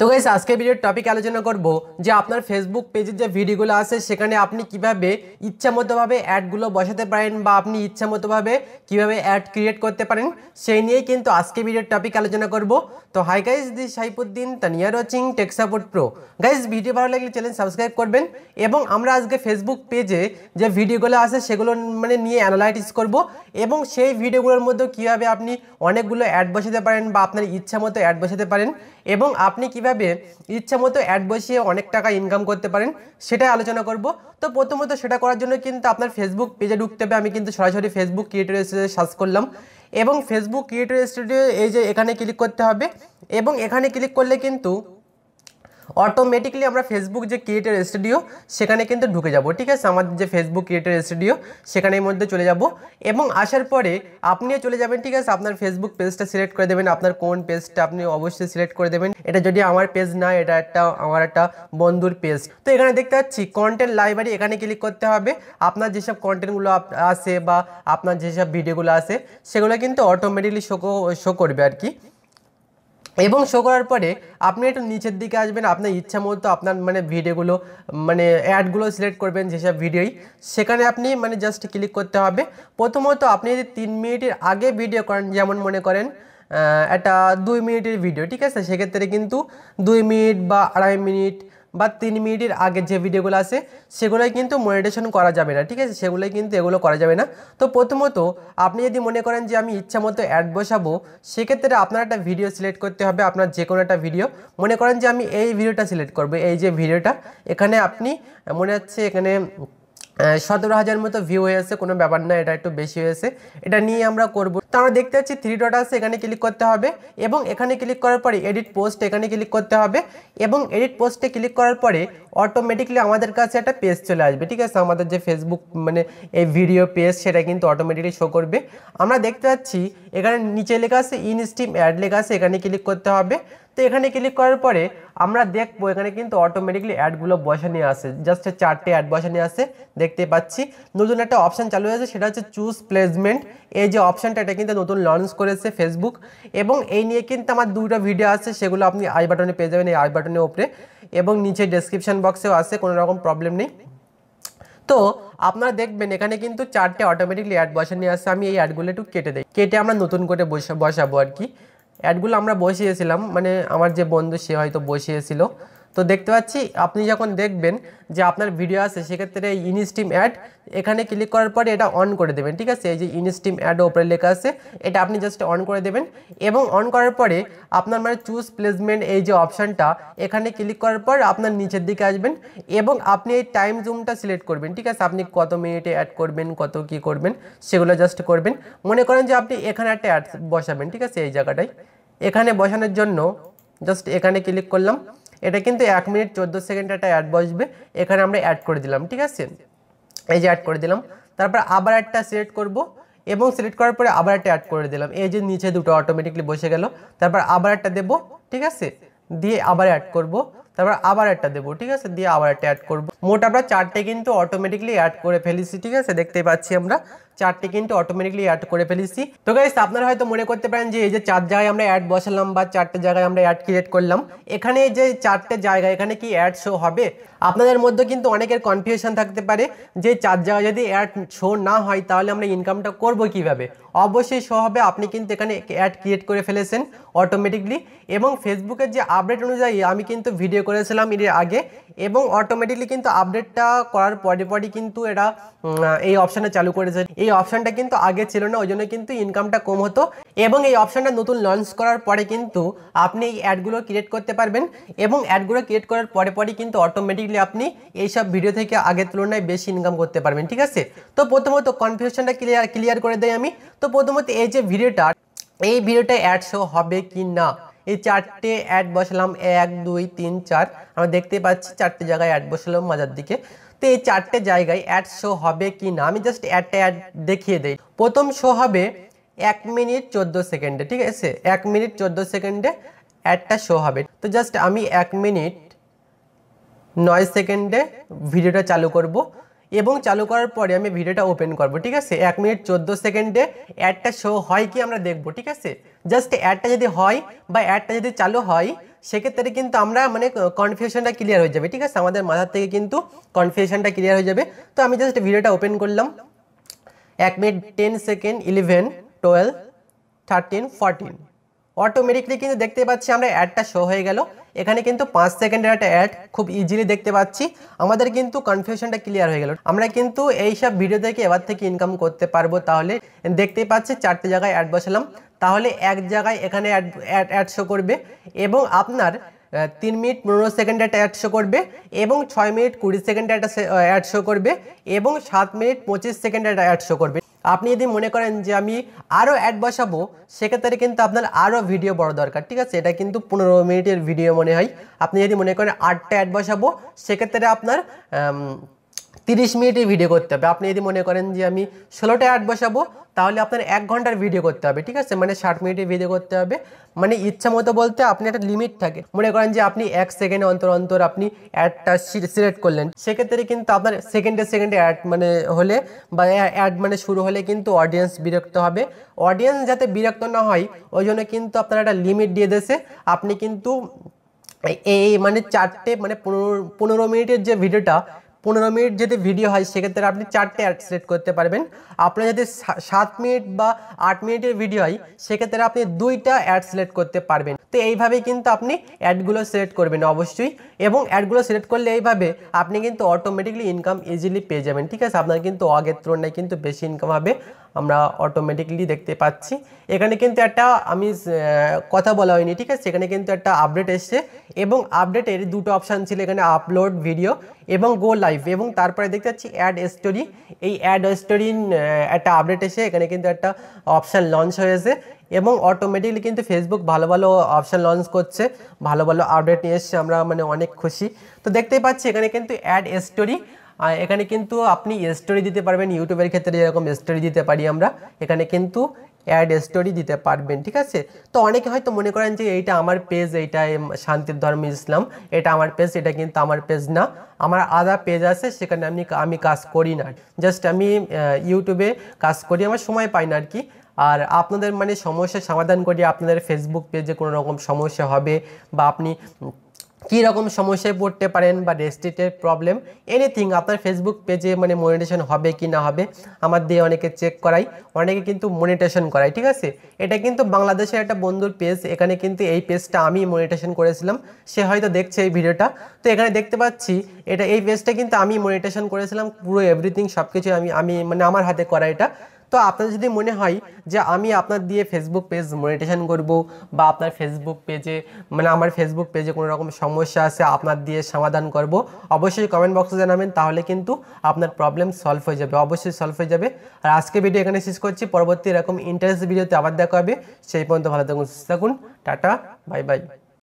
তো গাইস আজকে ভিডিওর টপিক আলোচনা করব যে আপনার ফেসবুক পেজের যে ভিডিওগুলো আছে সেখানে আপনি কিভাবে ইচ্ছামতোভাবে অ্যাডগুলো বসাতে পারেন বা আপনি ইচ্ছামতোভাবে কিভাবে অ্যাড ক্রিয়েট করতে পারেন সেই নিয়েই কিন্তু আজকে ভিডিওর টপিক আলোচনা করব তো হাই গাইস দি সাইফুদ্দিন তানিয়ার watching tech support pro guys video ভালো লাগলে চ্যানেল সাবস্ক্রাইব করবেন এবং আমরা আজকে ফেসবুক পেজে যে ভিডিওগুলো আছে সেগুলো মানে নিয়ে অ্যানালাইটিস করব এবং সেই ভিডিওগুলোর মধ্যে কীভাবে আপনি অনেকগুলো অ্যাড বসাতে পারেন বা আপনার ইচ্ছা মতো অ্যাড বসাতে পারেন এবং আপনি কিভাবে ইচ্ছা মতো অ্যাড বসিয়ে অনেক টাকা ইনকাম করতে পারেন সেটাই আলোচনা করব তো প্রথমত সেটা করার জন্য কিন্তু আপনার ফেসবুক পেজে ঢুকতে হবে আমি কিন্তু সরাসরি ফেসবুক ক্রিয়েটর স্টুডিও সার্চ করলাম এবং ফেসবুক ক্রিয়েটর স্টুডিও এই যে এখানে ক্লিক করতে হবে এবং এখানে ক্লিক করলে কিন্তু অটোমেটিকলি আমরা ফেসবুক যে ক্রিয়েটার স্টুডিও সেখানে কিন্তু ঢুকে যাব ঠিক আছে আমাদের যে ফেসবুক ক্রিয়েটার স্টুডিও সেখানের মধ্যে চলে যাব এবং আসার পরে আপনিও চলে যাবেন ঠিক আছে আপনার ফেসবুক পেজটা সিলেক্ট করে দেবেন আপনার কোন পেজটা আপনি অবশ্যই সিলেক্ট করে দেবেন এটা যদি আমার পেজ না এটা একটা আমার একটা বন্ধুর পেজ তো এখানে দেখতে পাচ্ছি কন্টেন্ট লাইব্রেরি এখানে ক্লিক করতে হবে আপনার যেসব কন্টেন্টগুলো আছে বা আপনার যেসব ভিডিওগুলো আছে সেগুলো কিন্তু অটোমেটিকলি শো শো করবে আর কি এবং শো করার পরে আপনি একটু নিচের দিকে আসবেন আপনার ইচ্ছা মতো আপনার মানে ভিডিওগুলো মানে অ্যাডগুলো সিলেক্ট করবেন যেসব ভিডিওই সেখানে আপনি মানে জাস্ট ক্লিক করতে হবে প্রথমত আপনি যদি তিন মিনিটের আগে ভিডিও করেন যেমন মনে করেন একটা দুই মিনিটের ভিডিও ঠিক আছে সেক্ষেত্রে কিন্তু দুই মিনিট বা আড়াই মিনিট বা তিন মিনিটের আগের যে ভিডিওগুলো আছে সেগুলোই কিন্তু মনিটেশন করা যাবে না ঠিক আছে সেগুলোই কিন্তু এগুলো করা যাবে না তো প্রথমত আপনি যদি মনে করেন যে আমি ইচ্ছা মতো অ্যাড বসাবো সেক্ষেত্রে আপনার একটা ভিডিও সিলেক্ট করতে হবে আপনার যে কোনো একটা ভিডিও মনে করেন যে আমি এই ভিডিওটা সিলেক্ট করবো এই যে ভিডিওটা এখানে আপনি মনে হচ্ছে এখানে সতেরো হাজার মতো ভিউ হয়েছে কোনো ব্যাপার না এটা একটু বেশি হয়েছে এটা নিয়ে আমরা করব তো আমরা দেখতে পাচ্ছি থ্রি ডট আছে এখানে ক্লিক করতে হবে এবং এখানে ক্লিক করার পরে এডিট পোস্ট এখানে ক্লিক করতে হবে এবং এডিট পোস্টে ক্লিক করার পরে অটোমেটিকলি আমাদের কাছে একটা পেজ চলে আসবে ঠিক আছে আমাদের যে ফেসবুক মানে এই ভিডিও পেজ সেটা কিন্তু অটোমেটিকলি শো করবে আমরা দেখতে পাচ্ছি এখানে নিচে লেখা আছে ইনস্টিম অ্যাড লেখা আছে এখানে ক্লিক করতে হবে তো এখানে ক্লিক করার পরে আমরা দেখবো এখানে কিন্তু অটোমেটিকলি অ্যাডগুলো বসে নিয়ে আসে জাস্ট চারটে অ্যাড বসে নিয়ে আসে দেখতে পাচ্ছি নতুন একটা অপশান চালু হয়েছে সেটা হচ্ছে চুজ প্লেসমেন্ট এই যে অপশানটা এটা কিন্তু নতুন লঞ্চ করেছে ফেসবুক এবং এই নিয়ে কিন্তু আমার দুটো ভিডিও আছে সেগুলো আপনি আই বাটনে পেয়ে যাবেন এই আই বাটনের ওপরে এবং নিচে ডেসক্রিপশান বক্সেও আছে কোনো রকম প্রবলেম নেই তো আপনারা দেখবেন এখানে কিন্তু চারটে অটোমেটিকলি অ্যাড বসে নিয়ে আসছে আমি এই অ্যাডগুলো একটু কেটে দিই কেটে আমরা নতুন করে বসা বসাবো আর কি অ্যাডগুলো আমরা বসিয়েছিলাম মানে আমার যে বন্ধু সে হয়তো বসিয়েছিল তো দেখতে পাচ্ছি আপনি যখন দেখবেন যে আপনার ভিডিও আছে সেক্ষেত্রে ইনস্টিম অ্যাড এখানে ক্লিক করার পরে এটা অন করে দেবেন ঠিক আছে এই যে ইনস্টিম অ্যাড ওপরে লেখা আছে এটা আপনি জাস্ট অন করে দেবেন এবং অন করার পরে আপনার মানে চুজ প্লেসমেন্ট এই যে অপশানটা এখানে ক্লিক করার পর আপনার নিচের দিকে আসবেন এবং আপনি এই টাইম জুমটা সিলেক্ট করবেন ঠিক আছে আপনি কত মিনিটে অ্যাড করবেন কত কি করবেন সেগুলো জাস্ট করবেন মনে করেন যে আপনি এখানে একটা অ্যাড বসাবেন ঠিক আছে এই জায়গাটায় এখানে বসানোর জন্য জাস্ট এখানে ক্লিক করলাম এটা কিন্তু এক মিনিট চোদ্দো সেকেন্ড একটা অ্যাড বসবে এখানে আমরা অ্যাড করে দিলাম ঠিক আছে এই যে অ্যাড করে দিলাম তারপর আবার একটা সিলেক্ট করব এবং সিলেক্ট করার পরে আবার একটা অ্যাড করে দিলাম এই যে নিচে দুটো অটোমেটিকলি বসে গেল তারপর আবার একটা দেবো ঠিক আছে দিয়ে আবার অ্যাড করব তারপর আবার একটা দেবো ঠিক আছে দিয়ে আবার একটা অ্যাড করবো মোট আমরা চারটে কিন্তু অটোমেটিকলি অ্যাড করে ফেলেছি ঠিক আছে দেখতে পাচ্ছি আমরা চারটে কিন্তু অটোমেটিকলি অ্যাড করে ফেলেছি তো গাইস আপনারা হয়তো মনে করতে পারেন যে এই যে চার জায়গায় আমরা অ্যাড বসালাম বা চারটে জায়গায় আমরা অ্যাড ক্রিয়েট করলাম এখানে যে চারটে জায়গা এখানে কি অ্যাড শো হবে আপনাদের মধ্যে কিন্তু অনেকের কনফিউশন থাকতে পারে যে চার জায়গায় যদি অ্যাড শো না হয় তাহলে আমরা ইনকামটা করব কিভাবে অবশ্যই শো হবে আপনি কিন্তু এখানে অ্যাড ক্রিয়েট করে ফেলেছেন অটোমেটিকলি এবং ফেসবুকের যে আপডেট অনুযায়ী আমি কিন্তু ভিডিও করেছিলাম এর আগে এবং অটোমেটিকলি কিন্তু আপডেটটা করার পরে পরে কিন্তু এরা এই অপশানটা চালু করেছে এই অপশানটা কিন্তু আগে ছিল না ওই জন্য কিন্তু ইনকামটা কম হতো এবং এই অপশানটা নতুন লঞ্চ করার পরে কিন্তু আপনি এই অ্যাডগুলো ক্রিয়েট করতে পারবেন এবং অ্যাডগুলো ক্রিয়েট করার পরে পরে কিন্তু অটোমেটিকলি আপনি এইসব ভিডিও থেকে আগের তুলনায় বেশি ইনকাম করতে পারবেন ঠিক আছে তো প্রথমত কনফিউশনটা ক্লিয়ার ক্লিয়ার করে দেয় আমি তো প্রথমত এই যে ভিডিওটা এই ভিডিওটা অ্যাড শো হবে কি না এই চারটে অ্যাড বসালাম এক দুই তিন চার আমরা দেখতে পাচ্ছি চারটে জায়গায় অ্যাড বসালাম মাজার দিকে তো এই চারটে জায়গায় অ্যাড শো হবে কি না আমি জাস্ট অ্যাডটা অ্যাড দেখিয়ে দিই প্রথম শো হবে এক মিনিট চোদ্দো সেকেন্ডে ঠিক আছে এক মিনিট চোদ্দো সেকেন্ডে অ্যাডটা শো হবে তো জাস্ট আমি এক মিনিট নয় সেকেন্ডে ভিডিওটা চালু করব এবং চালু করার পরে আমি ভিডিওটা ওপেন করব ঠিক আছে এক মিনিট চোদ্দো সেকেন্ডে অ্যাডটা শো হয় কি আমরা দেখব ঠিক আছে জাস্ট অ্যাডটা যদি হয় বা অ্যাডটা যদি চালু হয় সেক্ষেত্রে কিন্তু আমরা মানে কনফিউশনটা ক্লিয়ার হয়ে যাবে ঠিক আছে আমাদের মাথার থেকে কিন্তু কনফিউশনটা ক্লিয়ার হয়ে যাবে তো আমি জাস্ট ভিডিওটা ওপেন করলাম এক minute ten second eleven twelve thirteen fourteen automatically কিন্তু দেখতে পাচ্ছি আমরা অ্যাডটা শো হয়ে গেল এখানে কিন্তু পাঁচ সেকেন্ডের একটা অ্যাড খুব ইজিলি দেখতে পাচ্ছি আমাদের কিন্তু কনফিউশনটা ক্লিয়ার হয়ে গেল আমরা কিন্তু এই সব ভিডিও থেকে এবার থেকে ইনকাম করতে পারবো তাহলে দেখতেই পাচ্ছি চারটে জায়গায় অ্যাড বসালাম তাহলে এক জায়গায় এখানে অ্যাড অ্যাড অ্যাড শো করবে এবং আপনার তিন মিনিট পনেরো সেকেন্ডে একটা অ্যাড শো করবে এবং ছয় মিনিট কুড়ি সেকেন্ডে একটা অ্যাড শো করবে এবং সাত মিনিট পঁচিশ সেকেন্ডে একটা অ্যাড শো করবে আপনি যদি মনে করেন যে আমি আরও অ্যাড বসাবো সেক্ষেত্রে কিন্তু আপনার আরও ভিডিও বড় দরকার ঠিক আছে এটা কিন্তু পনেরো মিনিটের ভিডিও মনে হয় আপনি যদি মনে করেন আটটা অ্যাড বসাবো সেক্ষেত্রে আপনার তিরিশ মিনিটে ভিডিও করতে হবে আপনি যদি মনে করেন যে আমি ষোলোটা অ্যাড বসাবো তাহলে আপনার এক ঘন্টার ভিডিও করতে হবে ঠিক আছে মানে ষাট মিনিটের ভিডিও করতে হবে মানে ইচ্ছা মতো বলতে আপনি একটা লিমিট থাকে মনে করেন যে আপনি এক সেকেন্ড অন্তর অন্তর আপনি অ্যাডটা সিলেক্ট করলেন সেক্ষেত্রে কিন্তু আপনার সেকেন্ডে সেকেন্ডে অ্যাড মানে হলে বা অ্যাড মানে শুরু হলে কিন্তু অডিয়েন্স বিরক্ত হবে অডিয়েন্স যাতে বিরক্ত না হয় ওই জন্য কিন্তু আপনার একটা লিমিট দিয়ে দেশে আপনি কিন্তু এই মানে চারটে মানে পনেরো পনেরো মিনিটের যে ভিডিওটা পনেরো মিনিট যদি ভিডিও হয় সেক্ষেত্রে আপনি চারটে অ্যাড সিলেক্ট করতে পারবেন আপনার যদি সাত মিনিট বা আট মিনিটের ভিডিও হয় সেক্ষেত্রে আপনি দুইটা অ্যাড সিলেক্ট করতে পারবেন তো এইভাবেই কিন্তু আপনি অ্যাডগুলো সিলেক্ট করবেন অবশ্যই এবং অ্যাডগুলো সিলেক্ট করলে এইভাবে আপনি কিন্তু অটোমেটিকলি ইনকাম ইজিলি পেয়ে যাবেন ঠিক আছে আপনার কিন্তু আগের তুলনায় কিন্তু বেশি ইনকাম হবে আমরা অটোমেটিকলি দেখতে পাচ্ছি এখানে কিন্তু একটা আমি কথা বলা হয়নি ঠিক আছে সেখানে কিন্তু একটা আপডেট এসছে এবং আপডেটের দুটো অপশান ছিল এখানে আপলোড ভিডিও এবং গো লাইভ এবং তারপরে দেখতে পাচ্ছি অ্যাড স্টোরি এই অ্যাড স্টোরিন একটা আপডেট এসে এখানে কিন্তু একটা অপশান লঞ্চ হয়েছে এবং অটোমেটিকলি কিন্তু ফেসবুক ভালো ভালো অপশান লঞ্চ করছে ভালো ভালো আপডেট নিয়ে এসছে আমরা মানে অনেক খুশি তো দেখতেই পাচ্ছি এখানে কিন্তু অ্যাড স্টোরি এখানে কিন্তু আপনি স্টোরি দিতে পারবেন ইউটিউবের ক্ষেত্রে যেরকম স্টোরি দিতে পারি আমরা এখানে কিন্তু অ্যাড স্টোরি দিতে পারবেন ঠিক আছে তো অনেকে হয়তো মনে করেন যে এইটা আমার পেজ এইটা শান্তির ধর্ম ইসলাম এটা আমার পেজ এটা কিন্তু আমার পেজ না আমার আদা পেজ আছে সেখানে আমি আমি কাজ করি না জাস্ট আমি ইউটিউবে কাজ করি আমার সময় পাই না আর কি আর আপনাদের মানে সমস্যা সমাধান করি আপনাদের ফেসবুক পেজে কোনো রকম সমস্যা হবে বা আপনি কীরকম সমস্যায় পড়তে পারেন বা রেস্ট্রিটের প্রবলেম এনিথিং আপনার ফেসবুক পেজে মানে মনিটেশন হবে কি না হবে আমার দিয়ে অনেকে চেক করাই অনেকে কিন্তু মনিটেশন করায় ঠিক আছে এটা কিন্তু বাংলাদেশের একটা বন্ধুর পেজ এখানে কিন্তু এই পেজটা আমি মনিটেশন করেছিলাম সে হয়তো দেখছে এই ভিডিওটা তো এখানে দেখতে পাচ্ছি এটা এই পেজটা কিন্তু আমি মনিটেশন করেছিলাম পুরো এভরিথিং সব কিছু আমি আমি মানে আমার হাতে করা এটা তো আপনার যদি মনে হয় যে আমি আপনার দিয়ে ফেসবুক পেজ মনিটেশন করব বা আপনার ফেসবুক পেজে মানে আমার ফেসবুক পেজে কোনো রকম সমস্যা আছে আপনার দিয়ে সমাধান করব অবশ্যই কমেন্ট বক্সে জানাবেন তাহলে কিন্তু আপনার প্রবলেম সলভ হয়ে যাবে অবশ্যই সলভ হয়ে যাবে আর আজকে ভিডিও এখানে শেষ করছি পরবর্তী এরকম ইন্টারেস্ট ভিডিওতে আবার দেখা হবে সেই পর্যন্ত ভালো থাকুন সুস্থ থাকুন টাটা বাই বাই